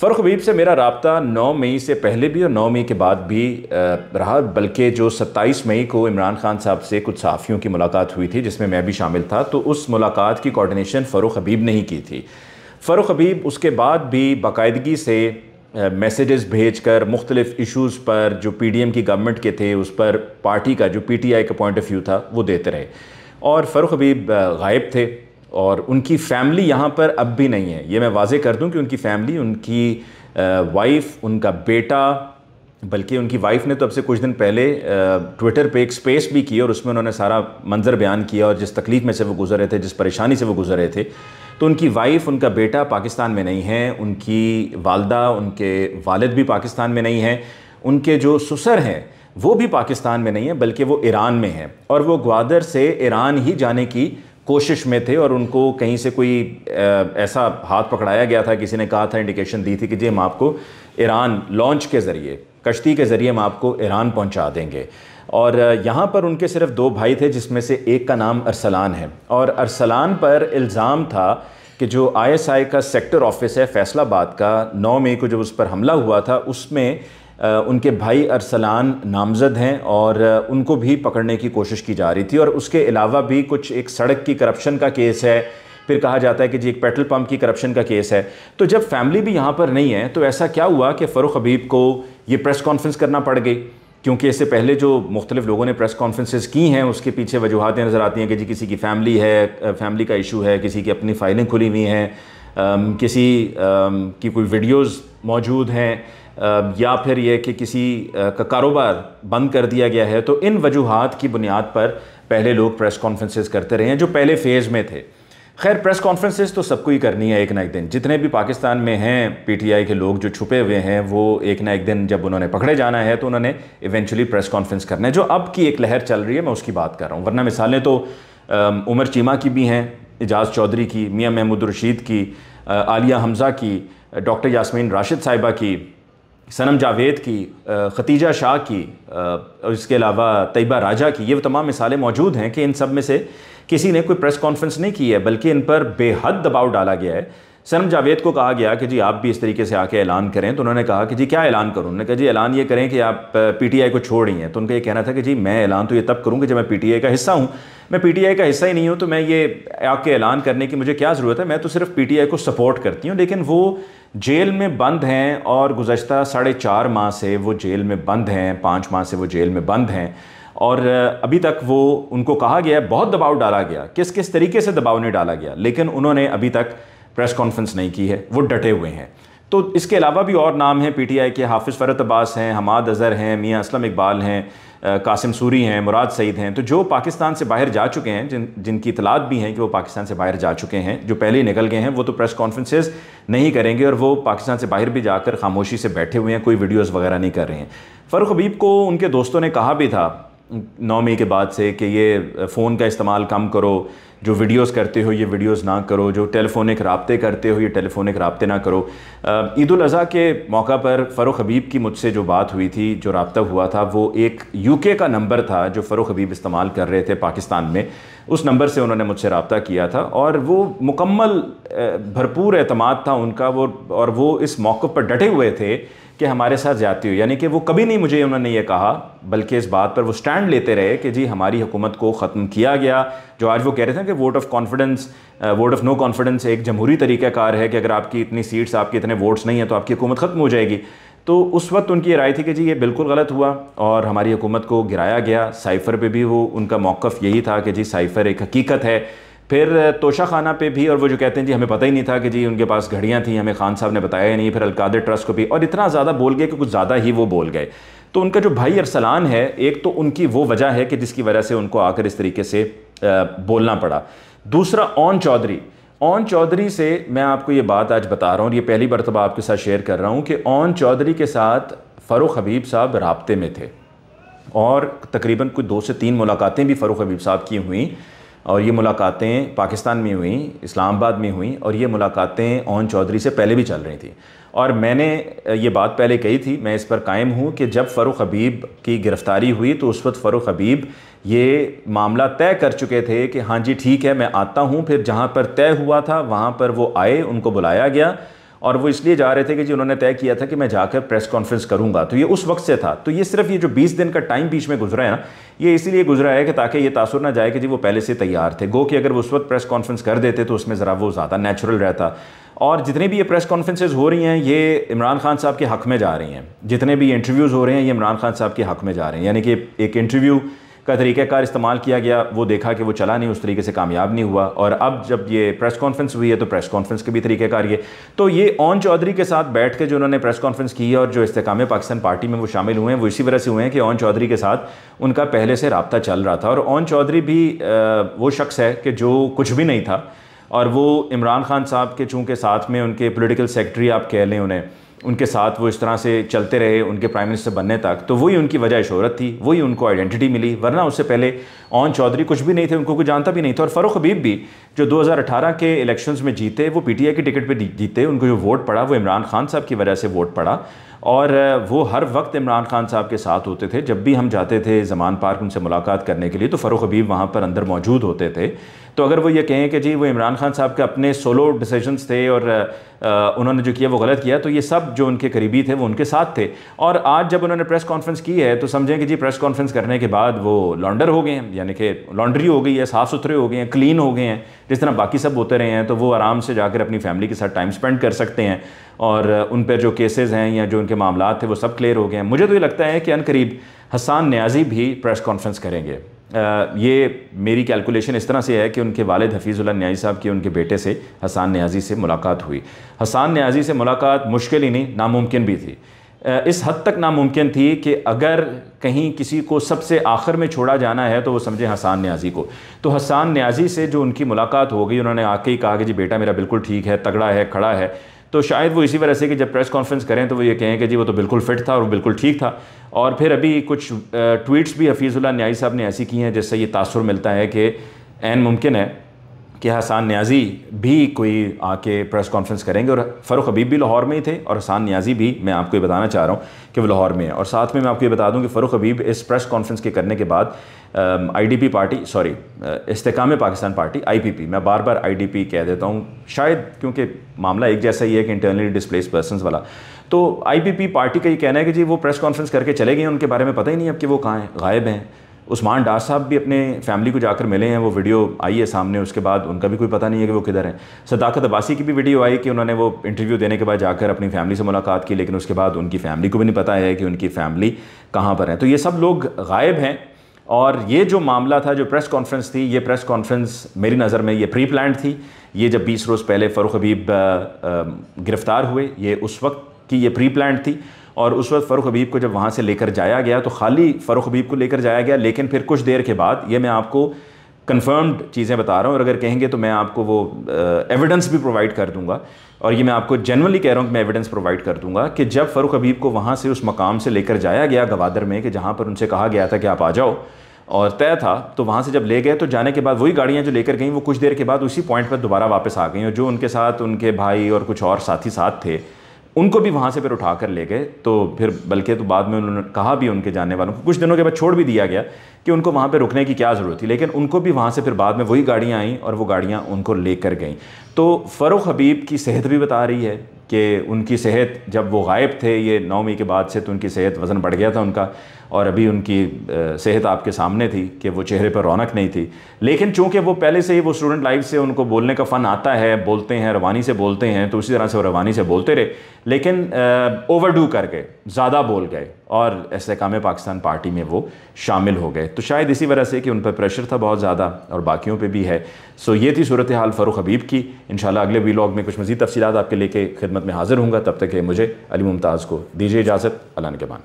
फ़रुख हबीब से मेरा रबता नौ मई से पहले भी और नौ मई के बाद भी रहा बल्कि जो सत्ताईस मई को इमरान खान साहब से कुछ सहाफ़ियों की मुलाकात हुई थी जिसमें मैं भी शामिल था तो उस मुलाकात की कोऑर्डिनेशन फ़रुख हबीब ने ही की थी फ़रुख हबीब उसके बाद भी बाकायदगी से मैसेजेस भेज कर मुख्तलिफ इश्यूज पर जो पी डी एम की गवर्नमेंट के थे उस पर पार्टी का जो पी टी आई का पॉइंट ऑफ व्यू था वो देते रहे और फ़रुख हबीब गायब थे और उनकी फैमिली यहाँ पर अब भी नहीं है ये मैं वाजे कर दूँ कि उनकी फैमिली उनकी वाइफ उनका बेटा बल्कि उनकी वाइफ ने तो अब से कुछ दिन पहले ट्विटर पे एक स्पेस भी की और उसमें उन्होंने सारा मंजर बयान किया और जिस तकलीफ़ में से वो गुजर रहे थे जिस परेशानी से वो गुजर रहे थे तो उनकी वाइफ उनका बेटा पाकिस्तान में नहीं है उनकी वालदा उनके वालद भी पाकिस्तान में नहीं हैं उनके जो सुसर हैं वो भी पाकिस्तान में नहीं है बल्कि वो ईरान में है और वो ग्वादर से ईरान ही जाने की कोशिश में थे और उनको कहीं से कोई ऐसा हाथ पकड़ाया गया था किसी ने कहा था इंडिकेशन दी थी कि जी हम आपको ईरान लॉन्च के ज़रिए कश्ती के ज़रिए हम आपको ईरान पहुंचा देंगे और यहाँ पर उनके सिर्फ दो भाई थे जिसमें से एक का नाम अरसलान है और अरसलान पर इल्ज़ाम था कि जो आईएसआई का सेक्टर ऑफिस है फैसलाबाद का 9 मई को जब उस पर हमला हुआ था उसमें उनके भाई अरसलान नामजद हैं और उनको भी पकड़ने की कोशिश की जा रही थी और उसके अलावा भी कुछ एक सड़क की करप्शन का केस है फिर कहा जाता है कि जी एक पेट्रोल पंप की करप्शन का केस है तो जब फैमिली भी यहाँ पर नहीं है तो ऐसा क्या हुआ कि फ़रूख हबीब को ये प्रेस कॉन्फ्रेंस करना पड़ गई क्योंकि इससे पहले जो मुख्तलिफ लोगों ने प्रेस कॉन्फ्रेंसेस की हैं उसके पीछे वजूहतें नज़र आती हैं कि जी किसी की फैमिली है फैमिली का इशू है किसी की अपनी फाइलें खुली हुई हैं किसी की कोई वीडियोस मौजूद हैं या फिर ये कि किसी का कारोबार बंद कर दिया गया है तो इन वजूहत की बुनियाद पर पहले लोग प्रेस कॉन्फ्रेंसेस करते रहे हैं जो पहले फेज़ में थे खैर प्रेस कॉन्फ्रेंसेस तो सबको ही करनी है एक ना एक दिन जितने भी पाकिस्तान में हैं पीटीआई के लोग जो छुपे हुए हैं वो एक ना एक दिन जब उन्होंने पकड़े जाना है तो उन्होंने इवेंचुअली प्रेस कॉन्फ्रेंस करना है जो अब की एक लहर चल रही है मैं उसकी बात कर रहा हूँ वरना मिसालें तो उमर चीमा की भी हैं एजाज चौधरी की मियाँ महमूद रशीद की आलिया हमज़ा की डॉक्टर यासमीन राशिद साहिबा की सनम जावेद की खतीजा शाह की और इसके अलावा तयबा राजा की ये तमाम मिसालें मौजूद हैं कि इन सब में से किसी ने कोई प्रेस कॉन्फ्रेंस नहीं की है बल्कि इन पर बेहद दबाव डाला गया है सनम जावेद को कहा गया कि जी आप भी इस तरीके से आके ऐलान करें तो उन्होंने कहा कि जी क्या ऐलान करूं उन्होंने कहा जी ऐलान ये करें कि आप पीटीआई को छोड़ रही हैं तो उनका ये कहना था कि जी मैं ऐलान तो ये तब करूं कि जब मैं पीटीआई का हिस्सा हूं मैं पीटीआई का हिस्सा ही नहीं हूँ तो मैं ये आपके ऐलान करने की मुझे क्या ज़रूरत है मैं तो सिर्फ पीटीआई को सपोर्ट करती हूँ लेकिन वो जेल में बंद हैं और गुजशत साढ़े चार माह से वो जेल में बंद हैं पाँच माह से वो जेल में बंद हैं और अभी तक वो उनको कहा गया बहुत दबाव डाला गया किस किस तरीके से दबाव नहीं डाला गया लेकिन उन्होंने अभी तक प्रेस कॉन्फ्रेंस नहीं की है वो डटे हुए हैं तो इसके अलावा भी और नाम हैं पीटीआई के हाफिज़ फ़रत अब्बास हैं हमाद अज़हर हैं मियाँ असलम इकबाल हैं कासिम सूरी हैं मुराद सईद हैं तो जो पाकिस्तान से बाहर जा चुके हैं जिन जिनकी इतलात भी हैं कि वो पाकिस्तान से बाहर जा चुके हैं जो पहले ही निकल गए हैं वो तो प्रेस कॉन्फ्रेंसेस नहीं करेंगे और वो पाकिस्तान से बाहर भी जाकर खामोशी से बैठे हुए हैं कोई वीडियोज़ वगैरह नहीं कर रहे हैं फ़ारूक हबीब को उनके दोस्तों ने कहा भी था नौ मई के बाद से कि ये फ़ोन का इस्तेमाल कम करो जो वीडियोस करते हो ये वीडियोस ना करो जो टेलीफोनिक रबते करते हो ये टेलीफोनिक रबते ना करो ईद अज़ी के मौका पर फ़रुख हबीब की मुझसे जो बात हुई थी जो रबता हुआ था वो एक यूके का नंबर था जो फ़रुख हबीब इस्तेमाल कर रहे थे पाकिस्तान में उस नंबर से उन्होंने मुझसे रबता किया था और वो मुकम्मल भरपूर अहतमाद था उनका वो और वो इस मौक़ पर डटे हुए थे कि हमारे साथ जाती हो यानी कि वो कभी नहीं मुझे उन्होंने ये कहा बल्कि इस बात पर वो स्टैंड लेते रहे कि जी हमारी हुकूमत को ख़त्म किया गया जो आज वो कह रहे थे कि vote of confidence vote of no confidence एक जमहूरी तरीक़ाकार है कि अगर आपकी इतनी सीट्स आपके इतने वोट्स नहीं हैं तो आपकी हुकूमत ख़त्म हो जाएगी तो उस वक्त उनकी राय थी कि जी ये बिल्कुल गलत हुआ और हमारी हुकूमत को गिराया गया साइफ़र पर भी वो उनका मौक़ यही था कि जी साइफ़र एक हकीकत है फिर तोशा खाना पे भी और वो जो कहते हैं जी हमें पता ही नहीं था कि जी उनके पास घड़ियाँ थी हमें खान साहब ने बताया नहीं फिर अलकादर ट्रस्ट को भी और इतना ज़्यादा बोल गए कि कुछ ज़्यादा ही वो बोल गए तो उनका जो भाई अरसलान है एक तो उनकी वो वजह है कि जिसकी वजह से उनको आकर इस तरीके से बोलना पड़ा दूसरा ओन चौधरी ओन चौधरी से मैं आपको ये बात आज बता रहा हूँ ये पहली मरतबा आपके साथ शेयर कर रहा हूँ कि ओन चौधरी के साथ फ़रूख हबीब साहब रबते में थे और तकरीबन कोई दो से तीन मुलाकातें भी फ़रूख हबीब साहब की हुई और ये मुलाकातें पाकिस्तान में हुई इस्लामाबाद में हुई और ये मुलाकातें ओन चौधरी से पहले भी चल रही थी और मैंने ये बात पहले कही थी मैं इस पर कायम हूँ कि जब फ़ारूक हबीब की गिरफ़्तारी हुई तो उस वक्त फ़ारूक हबीब ये मामला तय कर चुके थे कि हाँ जी ठीक है मैं आता हूँ फिर जहाँ पर तय हुआ था वहाँ पर वो आए उनको बुलाया गया और वो इसलिए जा रहे थे कि जी उन्होंने तय किया था कि मैं जाकर प्रेस कॉन्फ्रेंस करूंगा तो ये उस वक्त से था तो ये सिर्फ ये जो 20 दिन का टाइम बीच में गुजरा है ना ये इसीलिए गुजरा है कि ताकि ये तासुर ना जाए कि जी वो पहले से तैयार थे गो कि अगर उस वक्त प्रेस कॉन्फ्रेंस कर देते तो उसमें ज़रा वो ज़्यादा नेचुरल रहता और जितने भी ये प्रेस कॉन्फ्रेंसेज हो रही हैं ये इमरान खान साहब के हक़ में जा रही हैं जितने भी इंटरव्यूज़ हो रहे हैं ये इमरान खान साहब के हक़ में जा रहे हैं यानी कि एक इंटरव्यू का तरीक़ाकार इस्तेमाल किया गया वो देखा कि वो चला नहीं उस तरीके से कामयाब नहीं हुआ और अब जब ये प्रेस कॉन्फ्रेंस हुई है तो प्रेस कॉन्फ्रेंस के भी तरीकेकार ये तो ये ओन चौधरी के साथ बैठ के जो उन्होंने प्रेस कॉन्फ्रेंस की है और जो इस्तेकाम पाकिस्तान पार्टी में वो शामिल हुए हैं वो इसी वजह से हुए हैं कि ओन चौधरी के साथ उनका पहले से रबता चल रहा था और ओन चौधरी भी वो शख्स है कि जो कुछ भी नहीं था और वो इमरान खान साहब के चूँकि साथ में उनके पोलिटिकल सेक्रेटरी आप कह लें उन्हें उनके साथ वो इस तरह से चलते रहे उनके प्राइम मिनिस्टर बनने तक तो वही उनकी वजह शहरत थी वही उनको आइडेंटिटी मिली वरना उससे पहले ओन चौधरी कुछ भी नहीं थे उनको कोई जानता भी नहीं था और फरुख़ हबीब भी जो 2018 के इलेक्शंस में जीते वो पीटीआई की टिकट पे जीते उनको जो वोट पड़ा वो इमरान खान साहब की वजह से वोट पड़ा और वो हर वक्त इमरान खान साहब के साथ होते थे जब भी हम जाते थे जमान पार्क उनसे मुलाकात करने के लिए तो फ़रूख हबीब वहाँ पर अंदर मौजूद होते थे तो अगर वो ये कहें कि जी वो इमरान खान साहब के अपने सोलो डिसीजंस थे और उन्होंने जो किया वो गलत किया तो ये सब जो उनके करीबी थे वो उनके साथ थे और आज जब उन्होंने प्रेस कॉन्फ्रेंस की है तो समझें कि जी प्रेस कॉन्फ्रेंस करने के बाद वो लॉन्डर हो गए हैं यानी कि लॉन्ड्री हो गई है साफ़ सुथरे हो गए हैं क्लीन हो गए हैं जिस तरह बाकी सब होते रहे हैं तो वो आराम से जाकर अपनी फैमिली के साथ टाइम स्पेंड कर सकते हैं और उन पर जो केसेज़ हैं या जो उनके मामला थे वो सब क्लियर हो गए हैं मुझे तो ये लगता है कि अन करीब हसान न्याजी भी प्रेस कॉन्फ्रेंस करेंगे आ, ये मेरी कैलकुलेशन इस तरह से है कि उनके वालद हफीज़ुल्ला न्याजी साहब की उनके बेटे से हसान न्याजी से मुलाकात हुई हसान न्याजी से मुलाकात मुश्किल ही नहीं नामुमकिन भी थी इस हद तक नामुमकिन थी कि अगर कहीं किसी को सबसे आखिर में छोड़ा जाना है तो वो समझे हसान न्याजी को तो हसान न्याजी से जो उनकी मुलाकात हो गई उन्होंने आके ही कहा कि जी बेटा मेरा बिल्कुल ठीक है तगड़ा है खड़ा है तो शायद वो इसी वजह से कि जब प्रेस कॉन्फ्रेंस करें तो वो ये कहें कि जी वो तो बिल्कुल फिट था और वो बिल्कुल ठीक था और फिर अभी कुछ ट्वीट्स भी हफीज़ुल्ला न्याई साहब ने ऐसी की हैं जिससे ये तासर मिलता है कि एन मुमकिन है कि हसान न्याजी भी कोई आके प्रेस कॉन्फ्रेंस करेंगे और फ़ारूक हबीब भी लाहौर में ही थे और हसान न्याजी भी मैं आपको ये बताना चाह रहा हूँ कि वो लाहौर में है और साथ में मैं आपको ये बता दूँ कि फ़ारूक हबीब इस प्रेस कॉन्फ्रेंस के करने के बाद IDP party sorry Istehkam Pakistan party IPP मैं बार बार पी कह देता हूँ शायद क्योंकि मामला एक जैसा ही है कि इंटरनली डिस्प्लेस पर्सन वाला तो पी पार्टी का ये कहना है कि जी वो प्रेस कॉन्फ्रेंस करके चले गए उनके बारे में पता ही नहीं अब कि वो कहाँ हैं गायब हैं उस्मान डार साहब भी अपने फैमिली को जाकर मिले हैं वो वीडियो आई है सामने उसके बाद उनका भी कोई पता नहीं है कि वो किधर हैं सदाकत अब्बासी की भी वीडियो आई कि उन्होंने वो इंटरव्यू देने के बाद जाकर अपनी फैमिली से मुलाकात की लेकिन उसके बाद उनकी फैमिली को भी नहीं पता है कि उनकी फैमिली कहाँ पर है तो ये सब लोग गायब हैं और ये जो मामला था जो प्रेस कॉन्फ्रेंस थी ये प्रेस कॉन्फ्रेंस मेरी नज़र में ये प्री प्लान थी ये जब बीस रोज़ पहले फ़रूख हबीब गिरफ़्तार हुए ये उस वक्त की ये प्री प्लान थी और उस वक्त फ़रूख़ हबीब को जब वहाँ से लेकर जाया गया तो खाली फ़रूख़ हबीब को लेकर जाया गया लेकिन फिर कुछ देर के बाद ये मैं आपको कन्फर्म्ड चीज़ें बता रहा हूँ और अगर कहेंगे तो मैं आपको वो एविडेंस भी प्रोवाइड कर दूंगा और ये मैं आपको जनरली कह रहा हूँ कि मैं एविडेंस प्रोवाइड कर दूंगा कि जब फरूख़ हबीब को वहाँ से उस मकाम से लेकर जाया गया गवादर में कि जहाँ पर उनसे कहा गया था कि आप आ जाओ और तय था तो वहाँ से जब ले गए तो जाने के बाद वही गाड़ियाँ जो लेकर गई वो कुछ देर के बाद उसी पॉइंट पर दोबारा वापस आ गई और जो उनके साथ उनके भाई और कुछ और साथी साथ थे उनको भी वहाँ से फिर उठा कर ले गए तो फिर बल्कि तो बाद में उन्होंने कहा भी उनके जाने वालों को कुछ दिनों के बाद छोड़ भी दिया गया कि उनको वहाँ पर रुकने की क्या ज़रूरत थी लेकिन उनको भी वहाँ से फिर बाद में वही गाड़ियाँ आईं और वो गाड़ियाँ उनको लेकर गईं तो फ़रुख हबीब की सेहत भी बता रही है कि उनकी सेहत जब वो गायब थे ये नौमी के बाद से तो उनकी सेहत वज़न बढ़ गया था उनका और अभी उनकी सेहत आपके सामने थी कि वो चेहरे पर रौनक नहीं थी लेकिन चूंकि वो पहले से ही वो स्टूडेंट लाइफ से उनको बोलने का फ़न आता है बोलते हैं रवानी से बोलते हैं तो उसी तरह से वो रवानी से बोलते रहे लेकिन डू कर गए ज़्यादा बोल गए और इसकाम पाकिस्तान पार्टी में वो शामिल हो गए तो शायद इसी वजह से कि उन पर प्रेशर था बहुत ज़्यादा और बाकियों पर भी है सो ये थी सूरत हाल फ़ारूक हबीब की इन अगले वीलॉग में कुछ मज़ीद तफसीत आपके लेके खिदमत में हाजिर हूँ तब तक मुझे अली मुमताज़ को दीजिए इजाज़त अल्लाह के